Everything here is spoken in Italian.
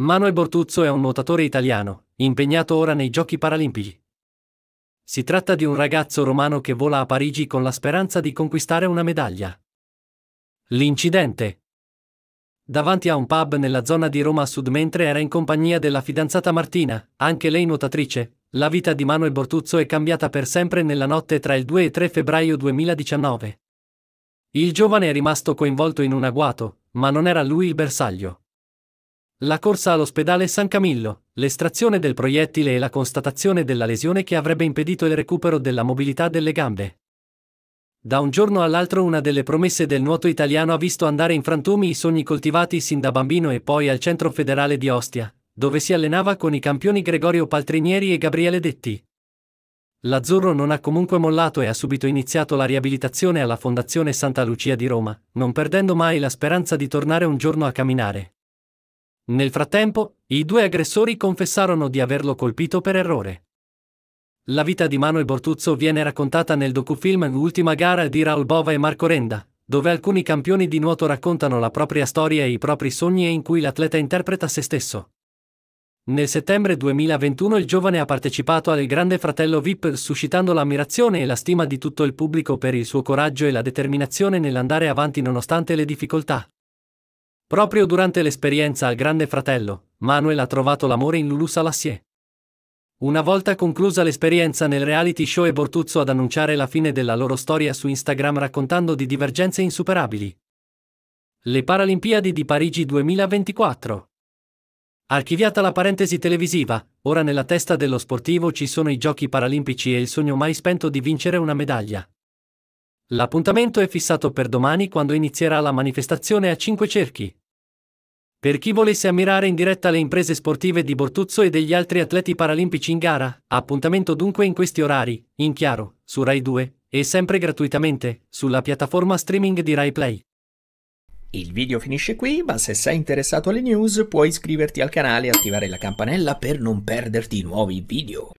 Manuel Bortuzzo è un nuotatore italiano, impegnato ora nei Giochi Paralimpici. Si tratta di un ragazzo romano che vola a Parigi con la speranza di conquistare una medaglia. L'incidente. Davanti a un pub nella zona di Roma a Sud mentre era in compagnia della fidanzata Martina, anche lei nuotatrice, la vita di Manuel Bortuzzo è cambiata per sempre nella notte tra il 2 e 3 febbraio 2019. Il giovane è rimasto coinvolto in un agguato, ma non era lui il bersaglio. La corsa all'ospedale San Camillo, l'estrazione del proiettile e la constatazione della lesione che avrebbe impedito il recupero della mobilità delle gambe. Da un giorno all'altro una delle promesse del nuoto italiano ha visto andare in frantumi i sogni coltivati sin da bambino e poi al centro federale di Ostia, dove si allenava con i campioni Gregorio Paltrinieri e Gabriele Detti. L'Azzurro non ha comunque mollato e ha subito iniziato la riabilitazione alla Fondazione Santa Lucia di Roma, non perdendo mai la speranza di tornare un giorno a camminare. Nel frattempo, i due aggressori confessarono di averlo colpito per errore. La vita di Manuel Bortuzzo viene raccontata nel docufilm Ultima gara di Raul Bova e Marco Renda, dove alcuni campioni di nuoto raccontano la propria storia e i propri sogni e in cui l'atleta interpreta se stesso. Nel settembre 2021 il giovane ha partecipato al Grande Fratello VIP suscitando l'ammirazione e la stima di tutto il pubblico per il suo coraggio e la determinazione nell'andare avanti nonostante le difficoltà. Proprio durante l'esperienza al Grande Fratello, Manuel ha trovato l'amore in Lulu Salassier. Una volta conclusa l'esperienza nel reality show e Bortuzzo ad annunciare la fine della loro storia su Instagram raccontando di divergenze insuperabili. Le Paralimpiadi di Parigi 2024 Archiviata la parentesi televisiva, ora nella testa dello sportivo ci sono i giochi paralimpici e il sogno mai spento di vincere una medaglia. L'appuntamento è fissato per domani quando inizierà la manifestazione a cinque cerchi. Per chi volesse ammirare in diretta le imprese sportive di Bortuzzo e degli altri atleti paralimpici in gara, appuntamento dunque in questi orari, in chiaro, su Rai 2, e sempre gratuitamente, sulla piattaforma streaming di Rai Play. Il video finisce qui, ma se sei interessato alle news puoi iscriverti al canale e attivare la campanella per non perderti nuovi video.